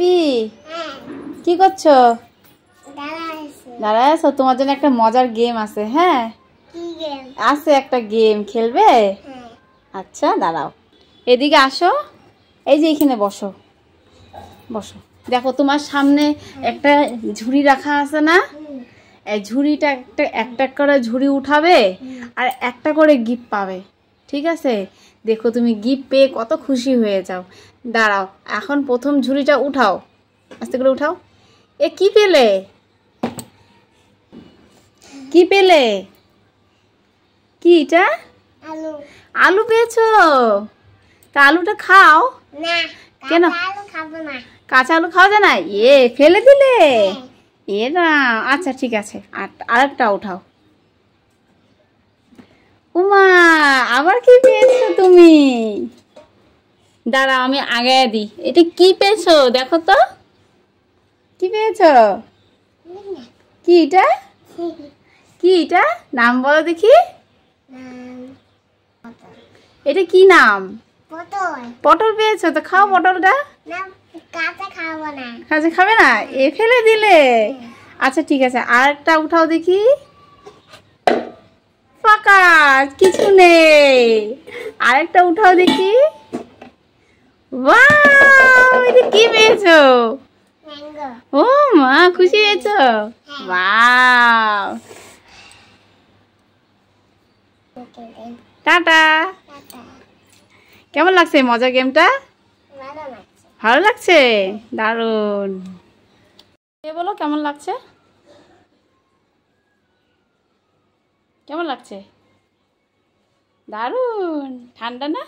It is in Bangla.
পম্পি কি করছো দাঁড়ায় আছো তোমার জন্য একটা মজার গেম আছে হ্যাঁ আছে একটা গেম খেলবে আচ্ছা দাঁড়াও এদিকে আসো এই যে এখানে বসো বসো দেখো তোমার সামনে একটা ঝুড়ি রাখা আছে না এই ঝুড়িটা একটা একটা করে ঝুড়ি উঠাবে আর একটা করে গিফট পাবে ঠিক আছে দেখো তুমি গিফট পেয়ে কত খুশি হয়ে যাও দাঁড়াও এখন প্রথম ঝুড়িটা উঠাও আস্তে করে উঠাও এ কি পেলে কি পেলে কি এটা আলু পেয়েছো তা আলুটা খাও কেন কাঁচা আলু খাওয়া যায় না এ ফেলে দিলে হ্যাঁ। এ না আচ্ছা ঠিক আছে আর আরেকটা উঠাও উমা আবার কি পেয়ে তুমি দাঁড়া আমি আগে দিই এটা কি পেয়েছো দেখো তো কি পেয়েছো কি এটা কি এটা নাম বলো দেখি এটা কি নাম পটল পেয়েছো তো খাও পটলটা খাবে না এ ফেলে দিলে হ্যাঁ। আচ্ছা ঠিক আছে আর একটা উঠাও দেখি ফাঁকা কিছু নেই আরেকটা উঠাও দেখি কি পেয়েছো ও মা খুশি হয়েছো হ্যাঁ। টাটা কেমন লাগছে মজা গেমটা ভালো লাগছে দারুণ বলো কেমন লাগছে কেমন লাগছে দারুণ ঠান্ডা না